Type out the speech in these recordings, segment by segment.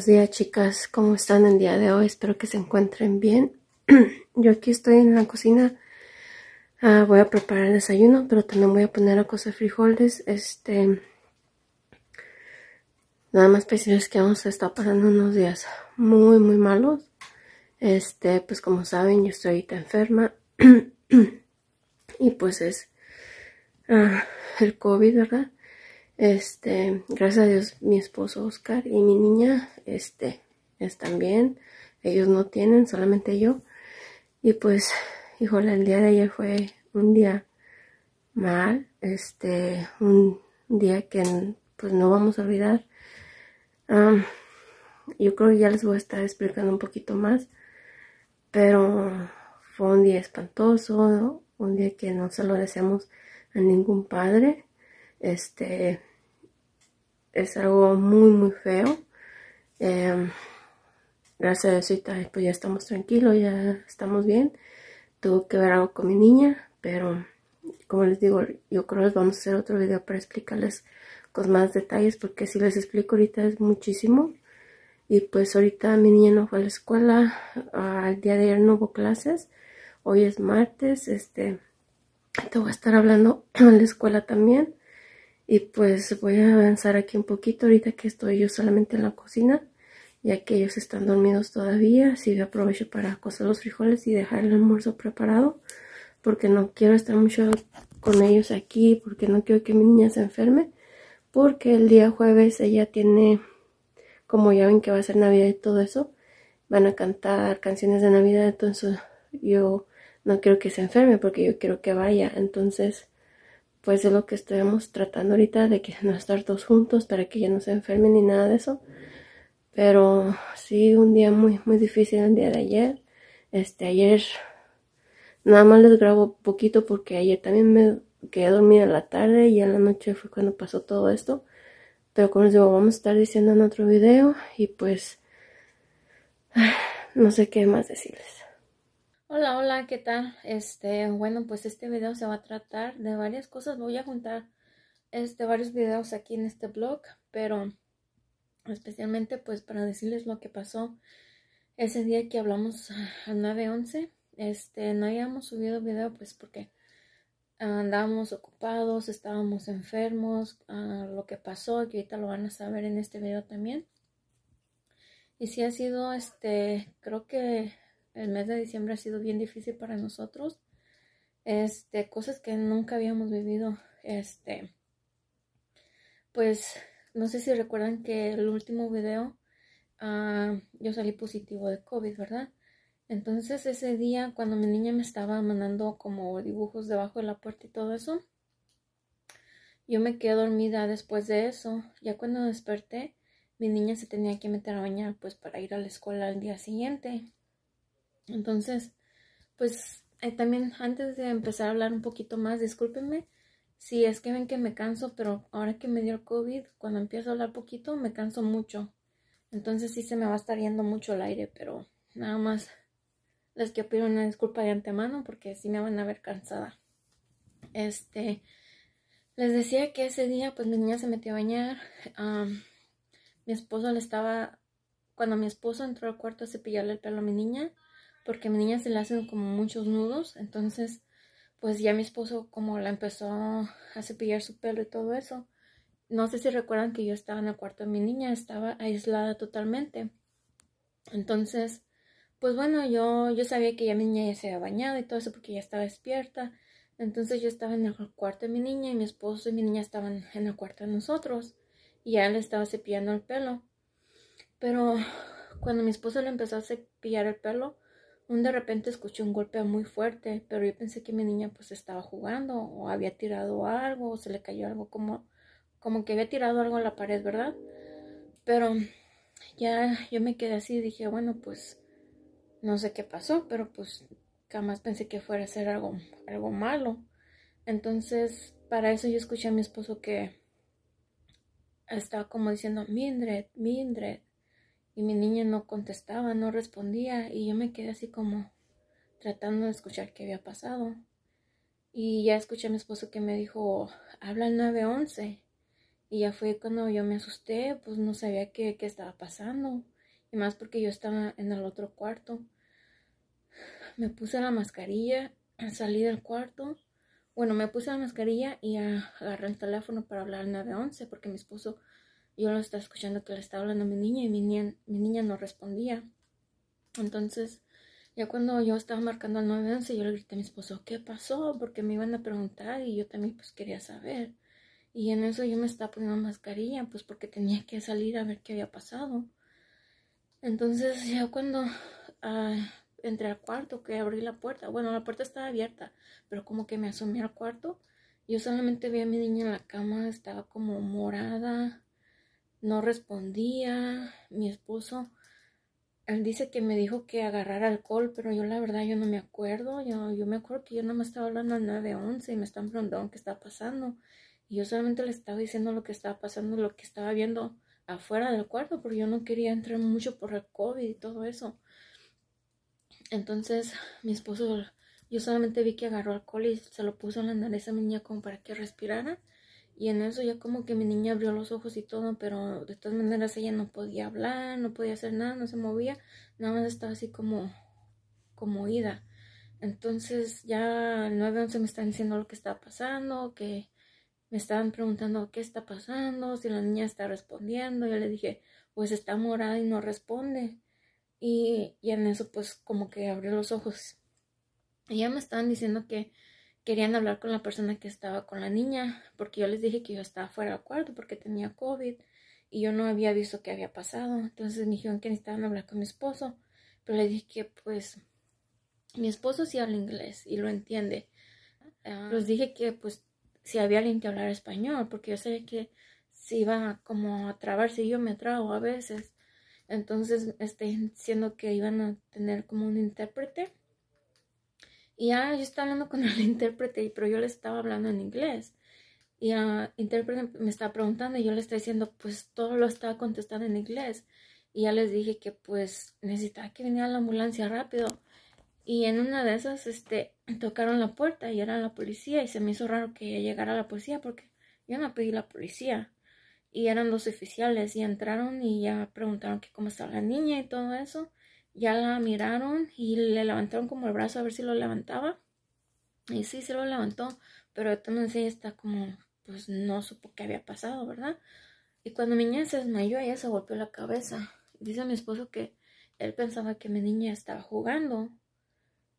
Buenos días chicas, ¿cómo están el día de hoy? Espero que se encuentren bien. Yo aquí estoy en la cocina, ah, voy a preparar el desayuno, pero también voy a poner a cosas frijoles. Este, nada más decirles que vamos estado pasando unos días muy, muy malos. Este, pues como saben, yo estoy ahorita enferma y pues es ah, el COVID, ¿verdad? Este, gracias a Dios, mi esposo Oscar y mi niña, este, están bien. Ellos no tienen, solamente yo. Y pues, híjole, el día de ayer fue un día mal, este, un día que pues no vamos a olvidar. yo creo que ya les voy a estar explicando un poquito más, pero fue un día espantoso, un día que no se lo deseamos a ningún padre. Este, es algo muy muy feo. Em, gracias a Diosita, pues ya estamos tranquilos, ya estamos bien. Tuvo que ver algo con mi niña, pero como les digo, yo creo que vamos a hacer otro video para explicarles con más detalles, porque si les explico ahorita es muchísimo. Y pues ahorita mi niña no fue a la escuela, al ah, día de ayer no hubo clases, hoy es martes, este, te voy a estar hablando en la escuela también. Y pues voy a avanzar aquí un poquito ahorita que estoy yo solamente en la cocina, ya que ellos están dormidos todavía, así que aprovecho para cocer los frijoles y dejar el almuerzo preparado, porque no quiero estar mucho con ellos aquí, porque no quiero que mi niña se enferme, porque el día jueves ella tiene, como ya ven que va a ser Navidad y todo eso, van a cantar canciones de Navidad, entonces yo no quiero que se enferme porque yo quiero que vaya, entonces pues es lo que estuvimos tratando ahorita de que no estar todos juntos para que ya no se enfermen ni nada de eso pero sí un día muy muy difícil el día de ayer este ayer nada más les grabo poquito porque ayer también me quedé dormida en la tarde y en la noche fue cuando pasó todo esto pero como les digo vamos a estar diciendo en otro video y pues no sé qué más decirles Hola, hola, ¿qué tal? Este, bueno, pues este video se va a tratar de varias cosas. Voy a juntar este, varios videos aquí en este blog, pero especialmente pues para decirles lo que pasó ese día que hablamos al 9-11. Este, no habíamos subido video pues porque andábamos ocupados, estábamos enfermos, ah, lo que pasó, que ahorita lo van a saber en este video también. Y si ha sido, este, creo que el mes de diciembre ha sido bien difícil para nosotros. Este, cosas que nunca habíamos vivido. Este, pues no sé si recuerdan que el último video ah, yo salí positivo de COVID, ¿verdad? Entonces ese día cuando mi niña me estaba mandando como dibujos debajo de la puerta y todo eso, yo me quedé dormida después de eso. Ya cuando desperté, mi niña se tenía que meter a bañar pues para ir a la escuela al día siguiente. Entonces, pues eh, también antes de empezar a hablar un poquito más, discúlpenme si es que ven que me canso, pero ahora que me dio el COVID, cuando empiezo a hablar poquito, me canso mucho. Entonces sí se me va a estar yendo mucho el aire, pero nada más les quiero pedir una disculpa de antemano porque sí me van a ver cansada. Este, les decía que ese día pues mi niña se metió a bañar. mi esposo le estaba, cuando mi esposo entró al cuarto a cepillarle el pelo a mi niña, porque a mi niña se le hacen como muchos nudos, entonces pues ya mi esposo como la empezó a cepillar su pelo y todo eso. No sé si recuerdan que yo estaba en el cuarto de mi niña, estaba aislada totalmente. Entonces, pues bueno, yo, yo sabía que ya mi niña ya se había bañado y todo eso porque ya estaba despierta. Entonces yo estaba en el cuarto de mi niña y mi esposo y mi niña estaban en el cuarto de nosotros. Y ya le estaba cepillando el pelo. Pero cuando mi esposo le empezó a cepillar el pelo, un de repente escuché un golpe muy fuerte, pero yo pensé que mi niña pues estaba jugando o había tirado algo o se le cayó algo como, como que había tirado algo en la pared, ¿verdad? Pero ya yo me quedé así y dije, bueno, pues no sé qué pasó, pero pues jamás pensé que fuera a ser algo, algo malo. Entonces, para eso yo escuché a mi esposo que estaba como diciendo, Mindred, Mindred. Y mi niña no contestaba, no respondía y yo me quedé así como tratando de escuchar qué había pasado. Y ya escuché a mi esposo que me dijo, habla el 911. Y ya fue cuando yo me asusté, pues no sabía qué, qué estaba pasando. Y más porque yo estaba en el otro cuarto. Me puse la mascarilla, salí del cuarto. Bueno, me puse la mascarilla y agarré el teléfono para hablar al 911 porque mi esposo yo lo estaba escuchando que le estaba hablando a mi niña y mi niña, no respondía. Entonces, ya cuando yo estaba marcando al 911, yo le grité a mi esposo, ¿qué pasó? Porque me iban a preguntar y yo también pues quería saber. Y en eso yo me estaba poniendo mascarilla, pues porque tenía que salir a ver qué había pasado. Entonces ya cuando ah, entré al cuarto, que abrí la puerta, bueno, la puerta estaba abierta, pero como que me asomé al cuarto, yo solamente vi a mi niña en la cama, estaba como morada, no respondía. Mi esposo, él dice que me dijo que agarrar alcohol, pero yo la verdad yo no me acuerdo. Yo, yo me acuerdo que yo no me estaba hablando al 11 y me están preguntando qué está pasando. Y yo solamente le estaba diciendo lo que estaba pasando, lo que estaba viendo afuera del cuarto, porque yo no quería entrar mucho por el COVID y todo eso. Entonces, mi esposo, yo solamente vi que agarró alcohol y se lo puso en la nariz a mi niña como para que respirara. Y en eso ya como que mi niña abrió los ojos y todo, pero de todas maneras ella no podía hablar, no podía hacer nada, no se movía, nada más estaba así como, como ida. Entonces ya el 11 me están diciendo lo que está pasando, que me estaban preguntando qué está pasando, si la niña está respondiendo. Yo le dije, pues está morada y no responde. Y, y en eso pues como que abrió los ojos. Y ya me estaban diciendo que querían hablar con la persona que estaba con la niña, porque yo les dije que yo estaba fuera de cuarto porque tenía COVID y yo no había visto qué había pasado. Entonces me dijeron que necesitaban hablar con mi esposo, pero le dije que pues mi esposo sí habla inglés y lo entiende. Ah. les dije que pues si había alguien que hablara español, porque yo sé que se iba como a trabar, si yo me trago a veces. Entonces, esté diciendo que iban a tener como un intérprete y ya ah, yo estaba hablando con el intérprete, pero yo le estaba hablando en inglés. Y el ah, intérprete me estaba preguntando y yo le estaba diciendo, pues todo lo estaba contestando en inglés. Y ya les dije que pues necesitaba que viniera la ambulancia rápido. Y en una de esas, este, tocaron la puerta y era la policía. Y se me hizo raro que llegara la policía porque yo no pedí la policía. Y eran dos oficiales y entraron y ya preguntaron que cómo estaba la niña y todo eso ya la miraron y le levantaron como el brazo a ver si lo levantaba. Y sí, se lo levantó, pero entonces ella está como, pues no supo qué había pasado, ¿verdad? Y cuando mi niña se desmayó, ella se golpeó la cabeza. Dice mi esposo que él pensaba que mi niña estaba jugando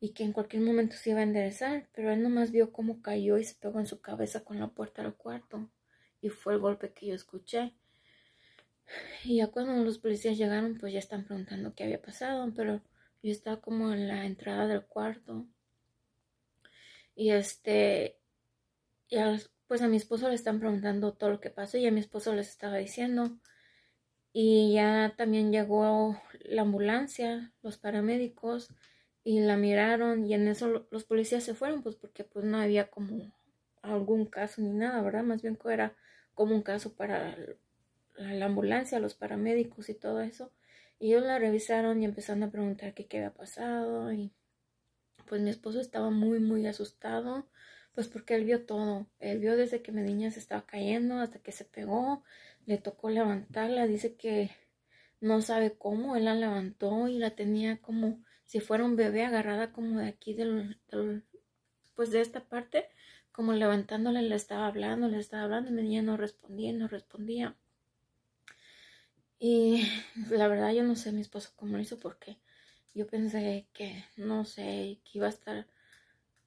y que en cualquier momento se iba a enderezar, pero él nomás vio cómo cayó y se pegó en su cabeza con la puerta del cuarto. Y fue el golpe que yo escuché. Y ya cuando los policías llegaron, pues ya están preguntando qué había pasado, pero yo estaba como en la entrada del cuarto. Y este, y pues a mi esposo le están preguntando todo lo que pasó y a mi esposo les estaba diciendo. Y ya también llegó la ambulancia, los paramédicos, y la miraron y en eso los policías se fueron, pues porque pues no había como algún caso ni nada, ¿verdad? Más bien que era como un caso para la ambulancia, los paramédicos y todo eso. Y ellos la revisaron y empezaron a preguntar que qué había pasado. Y pues mi esposo estaba muy, muy asustado, pues porque él vio todo. Él vio desde que mi niña se estaba cayendo hasta que se pegó, le tocó levantarla. Dice que no sabe cómo, él la levantó y la tenía como si fuera un bebé agarrada como de aquí, del, pues de esta parte, como levantándola le estaba hablando, le estaba hablando, y mi niña no respondía, no respondía. Y la verdad yo no sé mi esposo cómo lo hizo porque yo pensé que, no sé, que iba a estar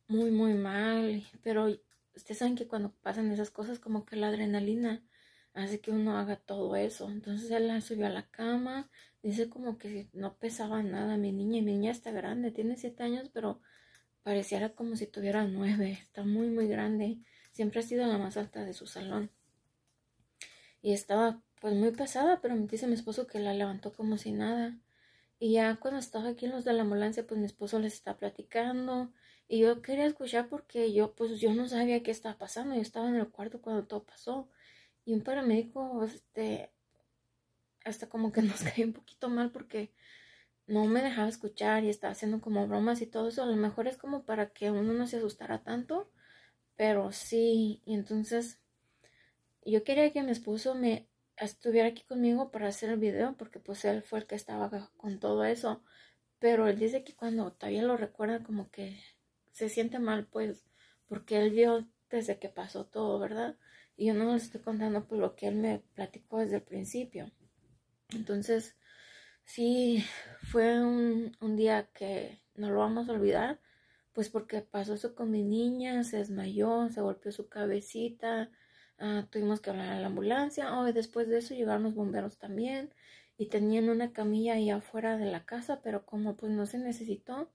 muy, muy mal. Pero ustedes saben que cuando pasan esas cosas como que la adrenalina hace que uno haga todo eso. Entonces él la subió a la cama, dice como que no pesaba nada mi niña. Y mi niña está grande, tiene siete años, pero pareciera como si tuviera nueve. Está muy, muy grande. Siempre ha sido la más alta de su salón y estaba pues muy pesada, pero me dice mi esposo que la levantó como si nada. Y ya cuando estaba aquí en los de la ambulancia, pues mi esposo les está platicando y yo quería escuchar porque yo pues yo no sabía qué estaba pasando, yo estaba en el cuarto cuando todo pasó y un paramédico este hasta como que nos cae un poquito mal porque no me dejaba escuchar y estaba haciendo como bromas y todo eso. A lo mejor es como para que uno no se asustara tanto, pero sí, y entonces yo quería que mi esposo me estuviera aquí conmigo para hacer el video porque pues él fue el que estaba con todo eso. Pero él dice que cuando todavía lo recuerda como que se siente mal pues porque él vio desde que pasó todo, ¿verdad? Y yo no les estoy contando por pues, lo que él me platicó desde el principio. Entonces, sí, fue un, un día que no lo vamos a olvidar, pues porque pasó eso con mi niña, se desmayó, se golpeó su cabecita, ah, tuvimos que hablar a la ambulancia. hoy oh, después de eso llegaron los bomberos también. Y tenían una camilla ahí afuera de la casa, pero como pues no se necesitó.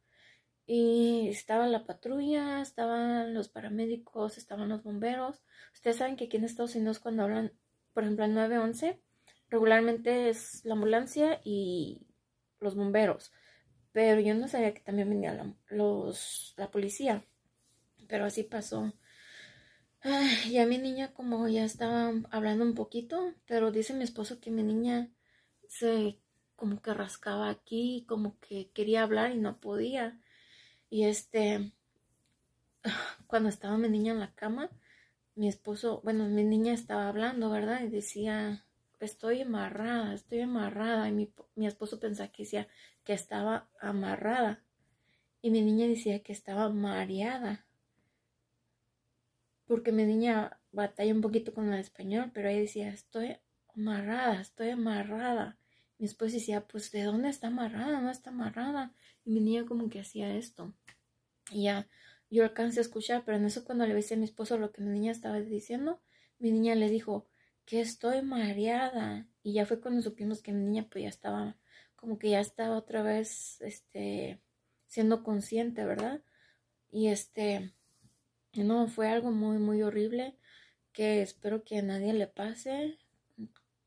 Y estaba la patrulla, estaban los paramédicos, estaban los bomberos. Ustedes saben que aquí en Estados Unidos cuando hablan, por ejemplo, el 911, regularmente es la ambulancia y los bomberos. Pero yo no sabía que también venía los, la policía. Pero así pasó ya mi niña como ya estaba hablando un poquito, pero dice mi esposo que mi niña se como que rascaba aquí, como que quería hablar y no podía. Y este, cuando estaba mi niña en la cama, mi esposo, bueno, mi niña estaba hablando, ¿verdad? Y decía, estoy amarrada, estoy amarrada. Y mi, mi esposo pensaba que decía que estaba amarrada. Y mi niña decía que estaba mareada porque mi niña batalla un poquito con el español, pero ella decía, estoy amarrada, estoy amarrada. Mi esposo decía, pues ¿de dónde está amarrada? No está amarrada. Y mi niña como que hacía esto. Y ya yo alcancé a escuchar, pero en eso cuando le decía a mi esposo lo que mi niña estaba diciendo, mi niña le dijo que estoy mareada. Y ya fue cuando supimos que mi niña pues ya estaba, como que ya estaba otra vez, este, siendo consciente, ¿verdad? Y este, no, fue algo muy, muy horrible que espero que a nadie le pase.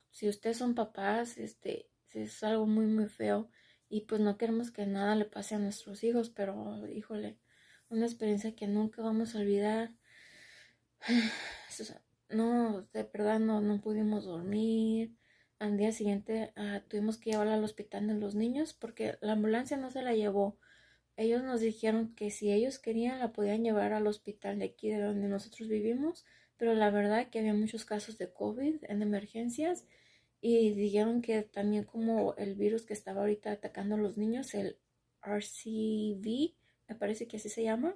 Si ustedes son papás, este, es algo muy, muy feo y pues no queremos que nada le pase a nuestros hijos, pero híjole, una experiencia que nunca vamos a olvidar. No, de verdad no, no pudimos dormir. Al día siguiente ah, tuvimos que llevarla al hospital de los niños porque la ambulancia no se la llevó ellos nos dijeron que si ellos querían la podían llevar al hospital de aquí de donde nosotros vivimos, pero la verdad que había muchos casos de COVID en emergencias y dijeron que también como el virus que estaba ahorita atacando a los niños, el RCV, me parece que así se llama,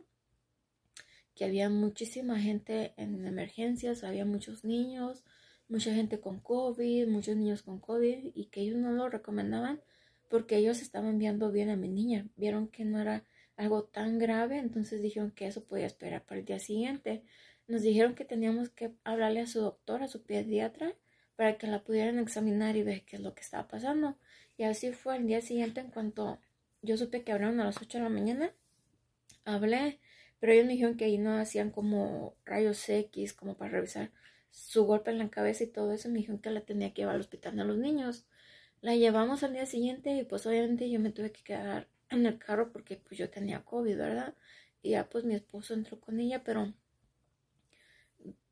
que había muchísima gente en emergencias, había muchos niños, mucha gente con COVID, muchos niños con COVID y que ellos no lo recomendaban porque ellos estaban viendo bien a mi niña, vieron que no era algo tan grave, entonces dijeron que eso podía esperar para el día siguiente. Nos dijeron que teníamos que hablarle a su doctor, a su pediatra, para que la pudieran examinar y ver qué es lo que estaba pasando. Y así fue el día siguiente, en cuanto yo supe que hablaron a las 8 de la mañana, hablé, pero ellos me dijeron que ahí no hacían como rayos X, como para revisar su golpe en la cabeza y todo eso. Me dijeron que la tenía que llevar al hospital a los niños. La llevamos al día siguiente y pues obviamente yo me tuve que quedar en el carro porque pues yo tenía COVID, ¿verdad? Y ya pues mi esposo entró con ella, pero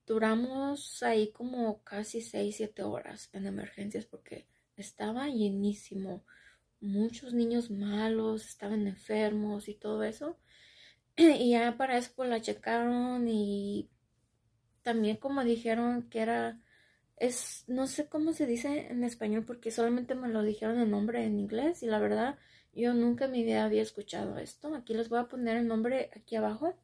duramos ahí como casi 6, siete horas en emergencias porque estaba llenísimo. Muchos niños malos, estaban enfermos y todo eso. Y ya para eso pues la checaron y también como dijeron que era es, no sé cómo se dice en español porque solamente me lo dijeron el nombre en inglés y la verdad yo nunca en mi vida había escuchado esto. Aquí les voy a poner el nombre aquí abajo.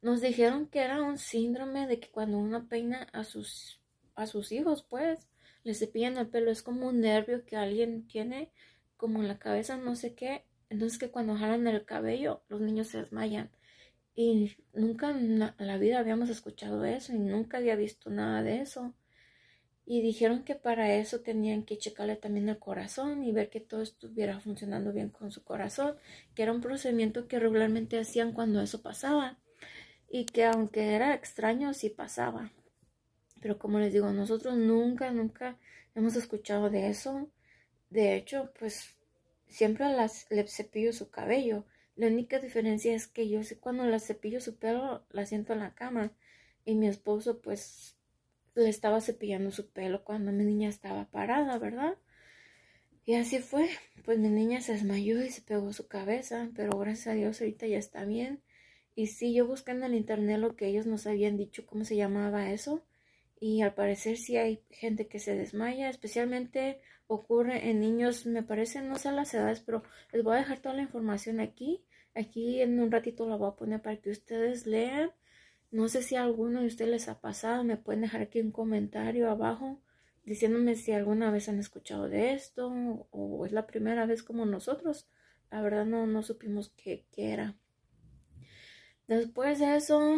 Nos dijeron que era un síndrome de que cuando uno peina a sus, a sus hijos, pues, Le cepillan el pelo. Es como un nervio que alguien tiene como en la cabeza, no sé qué. Entonces que cuando jalan el cabello, los niños se desmayan. Y nunca en la, vida habíamos escuchado eso y nunca había visto nada de eso. Y dijeron que para eso tenían que checarle también el corazón y ver que todo estuviera funcionando bien con su corazón, que era un procedimiento que regularmente hacían cuando eso pasaba. Y que aunque era extraño, sí pasaba. Pero como les digo, nosotros nunca, nunca hemos escuchado de eso. De hecho, pues siempre las, le cepillo su cabello la única diferencia es que yo sé cuando la cepillo su pelo, la siento en la cama. Y mi esposo, pues, le estaba cepillando su pelo cuando mi niña estaba parada, ¿verdad? Y así fue. Pues mi niña se desmayó y se pegó su cabeza. Pero gracias a Dios ahorita ya está bien. Y sí, yo busqué en el internet lo que ellos nos habían dicho, cómo se llamaba eso. Y al parecer sí hay gente que se desmaya, especialmente ocurre en niños, me parece, no sé las edades, pero les voy a dejar toda la información aquí Aquí en un ratito la voy a poner para que ustedes lean. No sé si a alguno de ustedes les ha pasado. Me pueden dejar aquí un comentario abajo diciéndome si alguna vez han escuchado de esto o es la primera vez como nosotros. La verdad no, no supimos qué, qué era. Después de eso,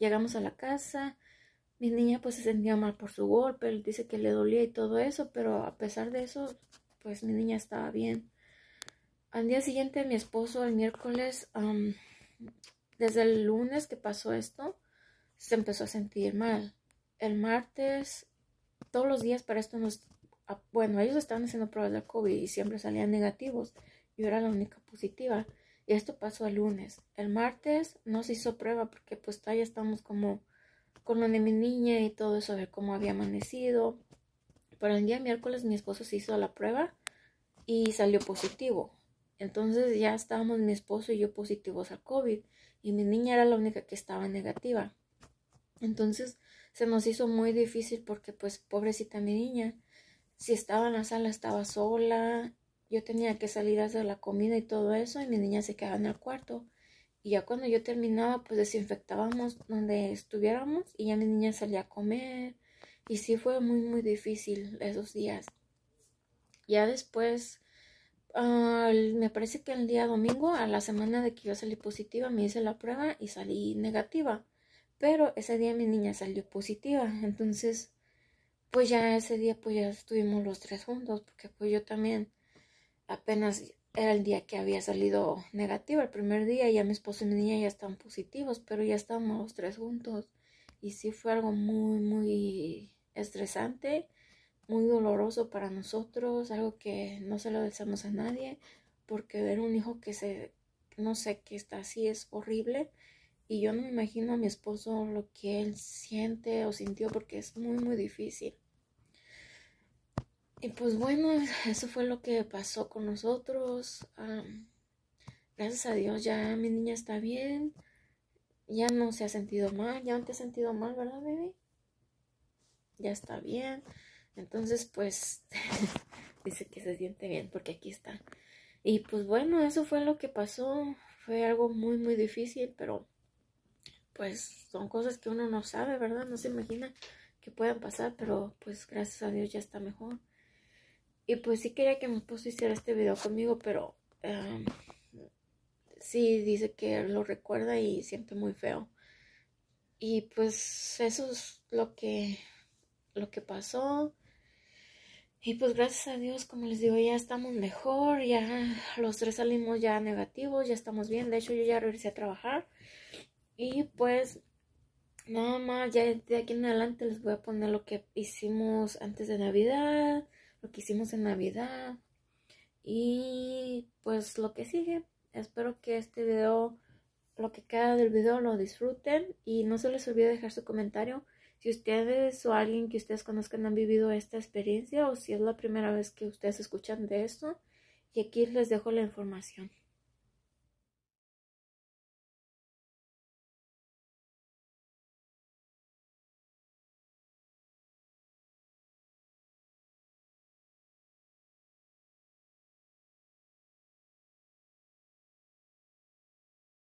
llegamos a la casa. Mi niña pues se sentía mal por su golpe, dice que le dolía y todo eso, pero a pesar de eso, pues mi niña estaba bien. Al día siguiente, mi esposo, el miércoles, desde el lunes que pasó esto, se empezó a sentir mal. El martes, todos los días para esto nos... Ah, bueno, ellos estaban haciendo pruebas de COVID y siempre salían negativos. Yo era la única positiva. Y esto pasó el lunes. El martes no se hizo prueba porque pues ya estamos como con lo de mi niña y todo eso de cómo había amanecido. Pero el día miércoles mi esposo se hizo la prueba y salió positivo. Entonces ya estábamos mi esposo y yo positivos al COVID y mi niña era la única que estaba negativa. Entonces se nos hizo muy difícil porque pues pobrecita mi niña, si estaba en la sala estaba sola, yo tenía que salir a hacer la comida y todo eso y mi niña se quedaba en el cuarto. Y ya cuando yo terminaba pues desinfectábamos donde estuviéramos y ya mi niña salía a comer y sí fue muy muy difícil esos días. Ya después Ah, me parece que el día domingo, a la semana de que yo salí positiva, me hice la prueba y salí negativa. Pero ese día mi niña salió positiva. Entonces, pues ya ese día pues ya estuvimos los tres juntos. Porque pues yo también apenas era el día que había salido negativa. El primer día ya mi esposo y mi niña ya estaban positivos. Pero ya estábamos los tres juntos. Y sí fue algo muy, muy estresante muy doloroso para nosotros, algo que no se lo deseamos a nadie, porque ver un hijo que se, no sé, que está así es horrible. Y yo no me imagino a mi esposo lo que él siente o sintió porque es muy, muy difícil. Y pues bueno, eso fue lo que pasó con nosotros. Ah, gracias a Dios ya mi niña está bien. Ya no se ha sentido mal. Ya no te ha sentido mal, ¿verdad, bebé? Ya está bien. Entonces, pues dice que se siente bien porque aquí está. Y pues bueno, eso fue lo que pasó. Fue algo muy, muy difícil, pero pues son cosas que uno no sabe, ¿verdad? No se imagina que puedan pasar, pero pues gracias a Dios ya está mejor. Y pues sí quería que mi esposo hiciera este video conmigo, pero em, sí dice que lo recuerda y siente muy feo. Y pues eso es lo que, lo que pasó. Y pues gracias a Dios, como les digo, ya estamos mejor, ya los tres salimos ya negativos, ya estamos bien. De hecho, yo ya regresé a trabajar. Y pues nada más, ya de aquí en adelante les voy a poner lo que hicimos antes de Navidad, lo que hicimos en Navidad. Y pues lo que sigue, espero que este video, lo que queda del video lo disfruten y no se les olvide dejar su comentario si ustedes o alguien que ustedes conozcan han vivido esta experiencia o si es la primera vez que ustedes escuchan de esto. Y aquí les dejo la información.